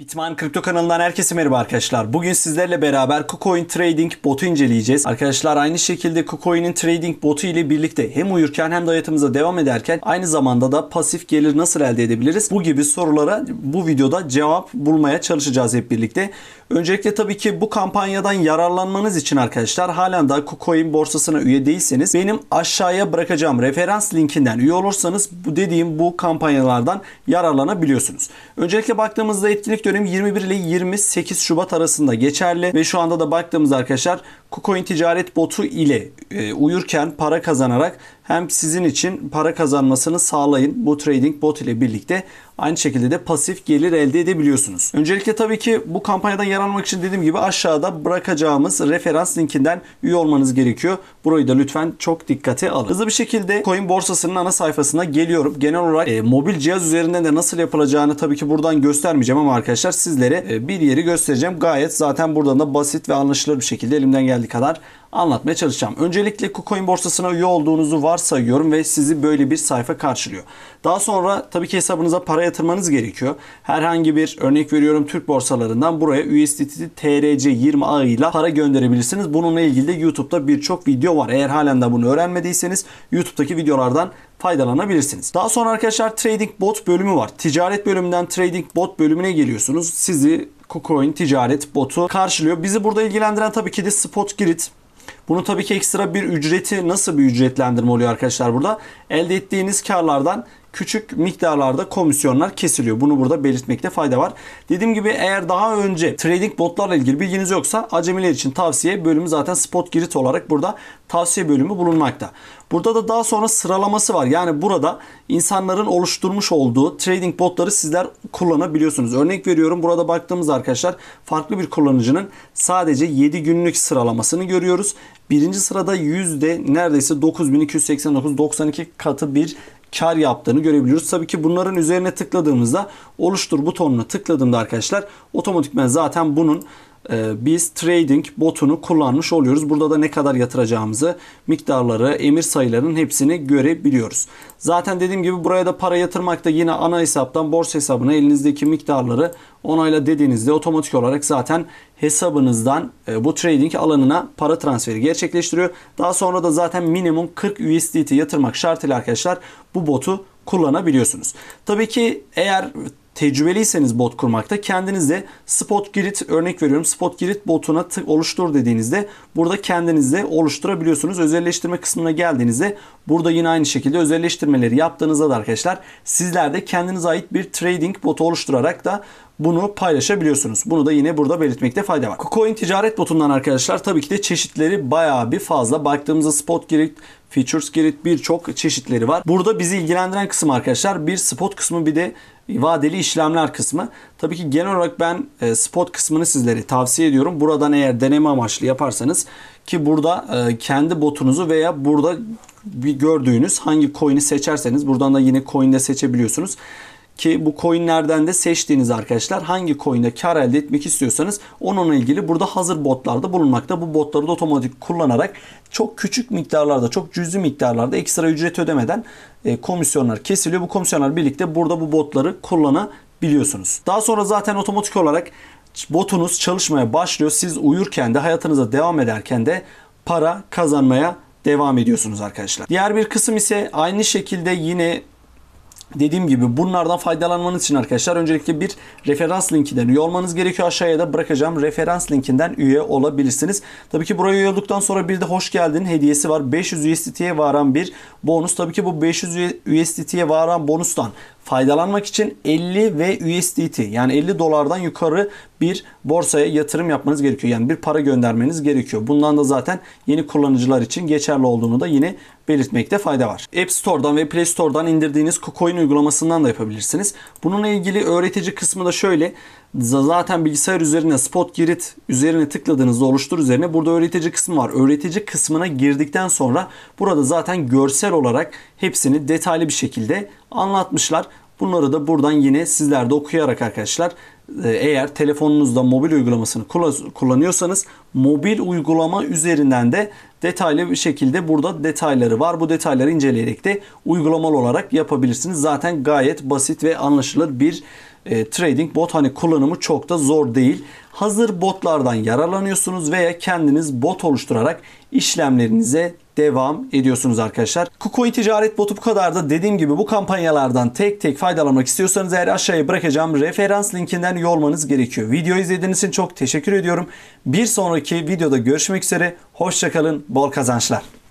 Bitman Kripto kanalından herkese merhaba arkadaşlar. Bugün sizlerle beraber KuCoin Trading botu inceleyeceğiz. Arkadaşlar aynı şekilde KuCoin'in trading botu ile birlikte hem uyurken hem de hayatımıza devam ederken aynı zamanda da pasif gelir nasıl elde edebiliriz? Bu gibi sorulara bu videoda cevap bulmaya çalışacağız hep birlikte. Öncelikle tabii ki bu kampanyadan yararlanmanız için arkadaşlar halen daha KuCoin borsasına üye değilseniz benim aşağıya bırakacağım referans linkinden üye olursanız bu dediğim bu kampanyalardan yararlanabiliyorsunuz. Öncelikle baktığımızda etkinlik dönemi 21 ile 28 Şubat arasında geçerli ve şu anda da baktığımız arkadaşlar KuCoin ticaret botu ile e, uyurken para kazanarak hem sizin için para kazanmasını sağlayın. Bu trading bot ile birlikte aynı şekilde de pasif gelir elde edebiliyorsunuz. Öncelikle tabii ki bu kampanyadan yararlanmak için dediğim gibi aşağıda bırakacağımız referans linkinden üye olmanız gerekiyor. Burayı da lütfen çok dikkate alın. Hızlı bir şekilde coin borsasının ana sayfasına geliyorum. Genel olarak e, mobil cihaz üzerinden de nasıl yapılacağını tabii ki buradan göstermeyeceğim ama arkadaşlar sizlere e, bir yeri göstereceğim. Gayet zaten buradan da basit ve anlaşılır bir şekilde elimden geldi geldiği kadar anlatmaya çalışacağım. Öncelikle KuCoin borsasına üye olduğunuzu varsayıyorum ve sizi böyle bir sayfa karşılıyor. Daha sonra tabii ki hesabınıza para yatırmanız gerekiyor. Herhangi bir örnek veriyorum Türk borsalarından buraya USDT TRC20 ile para gönderebilirsiniz. Bununla ilgili de YouTube'da birçok video var. Eğer halen de bunu öğrenmediyseniz YouTube'daki videolardan faydalanabilirsiniz. Daha sonra arkadaşlar Trading Bot bölümü var. Ticaret bölümünden Trading Bot bölümüne geliyorsunuz. Sizi KuCoin ticaret botu karşılıyor. Bizi burada ilgilendiren tabii ki de Spot Grid. Bunu tabii ki ekstra bir ücreti nasıl bir ücretlendirme oluyor arkadaşlar burada? Elde ettiğiniz karlardan küçük miktarlarda komisyonlar kesiliyor. Bunu burada belirtmekte fayda var. Dediğim gibi eğer daha önce trading botlarla ilgili bilginiz yoksa acemiler için tavsiye bölümü zaten spot girit olarak burada tavsiye bölümü bulunmakta. Burada da daha sonra sıralaması var. Yani burada insanların oluşturmuş olduğu trading botları sizler kullanabiliyorsunuz. Örnek veriyorum burada baktığımız arkadaşlar farklı bir kullanıcının sadece 7 günlük sıralamasını görüyoruz. Birinci sırada yüzde neredeyse 9.289.92 katı bir kar yaptığını görebiliyoruz. Tabii ki bunların üzerine tıkladığımızda oluştur butonuna tıkladığımda arkadaşlar otomatikmen zaten bunun ee, biz trading botunu kullanmış oluyoruz. Burada da ne kadar yatıracağımızı, miktarları, emir sayılarının hepsini görebiliyoruz. Zaten dediğim gibi buraya da para yatırmak da yine ana hesaptan borsa hesabına elinizdeki miktarları onayla dediğinizde otomatik olarak zaten hesabınızdan e, bu trading alanına para transferi gerçekleştiriyor. Daha sonra da zaten minimum 40 USDT yatırmak şartıyla arkadaşlar bu botu kullanabiliyorsunuz. Tabii ki eğer tecrübeliyseniz bot kurmakta kendinizde spot grid örnek veriyorum spot grid botuna tık oluştur dediğinizde burada kendinizde oluşturabiliyorsunuz. Özelleştirme kısmına geldiğinizde burada yine aynı şekilde özelleştirmeleri yaptığınızda da arkadaşlar sizler de kendinize ait bir trading botu oluşturarak da bunu paylaşabiliyorsunuz. Bunu da yine burada belirtmekte fayda var. KuCoin ticaret botundan arkadaşlar tabii ki de çeşitleri bayağı bir fazla. Baktığımızda spot girit, features girit birçok çeşitleri var. Burada bizi ilgilendiren kısım arkadaşlar bir spot kısmı bir de vadeli işlemler kısmı. Tabii ki genel olarak ben e, spot kısmını sizlere tavsiye ediyorum. Buradan eğer deneme amaçlı yaparsanız ki burada e, kendi botunuzu veya burada bir gördüğünüz hangi coin'i seçerseniz buradan da yine coin'de seçebiliyorsunuz ki bu coinlerden de seçtiğiniz arkadaşlar hangi coin'de kar elde etmek istiyorsanız onunla ilgili burada hazır botlarda bulunmakta. Bu botları da otomatik kullanarak çok küçük miktarlarda, çok cüzi miktarlarda ekstra ücret ödemeden e, komisyonlar kesiliyor. Bu komisyonlar birlikte burada bu botları kullanabiliyorsunuz. Daha sonra zaten otomatik olarak botunuz çalışmaya başlıyor. Siz uyurken de hayatınıza devam ederken de para kazanmaya devam ediyorsunuz arkadaşlar. Diğer bir kısım ise aynı şekilde yine Dediğim gibi bunlardan faydalanmanız için arkadaşlar öncelikle bir referans linkinden üye olmanız gerekiyor. Aşağıya da bırakacağım referans linkinden üye olabilirsiniz. Tabii ki buraya üye olduktan sonra bir de hoş geldin hediyesi var. 500 USDT'ye varan bir bonus. Tabii ki bu 500 USDT'ye varan bonustan faydalanmak için 50 ve USDT yani 50 dolardan yukarı bir borsaya yatırım yapmanız gerekiyor. Yani bir para göndermeniz gerekiyor. Bundan da zaten yeni kullanıcılar için geçerli olduğunu da yine belirtmekte fayda var. App Store'dan ve Play Store'dan indirdiğiniz KuCoin uygulamasından da yapabilirsiniz. Bununla ilgili öğretici kısmı da şöyle. Zaten bilgisayar üzerine spot girit üzerine tıkladığınızda oluştur üzerine burada öğretici kısmı var. Öğretici kısmına girdikten sonra burada zaten görsel olarak hepsini detaylı bir şekilde anlatmışlar. Bunları da buradan yine sizler de okuyarak arkadaşlar e, eğer telefonunuzda mobil uygulamasını kullanıyorsanız mobil uygulama üzerinden de detaylı bir şekilde burada detayları var. Bu detayları inceleyerek de uygulamalı olarak yapabilirsiniz. Zaten gayet basit ve anlaşılır bir e, trading bot hani kullanımı çok da zor değil. Hazır botlardan yararlanıyorsunuz veya kendiniz bot oluşturarak işlemlerinize devam ediyorsunuz arkadaşlar. KuCoin ticaret botu bu kadar da dediğim gibi bu kampanyalardan tek tek faydalanmak istiyorsanız eğer aşağıya bırakacağım referans linkinden yolmanız gerekiyor. Videoyu izlediğiniz için çok teşekkür ediyorum. Bir sonraki videoda görüşmek üzere. Hoşçakalın. Bol kazançlar.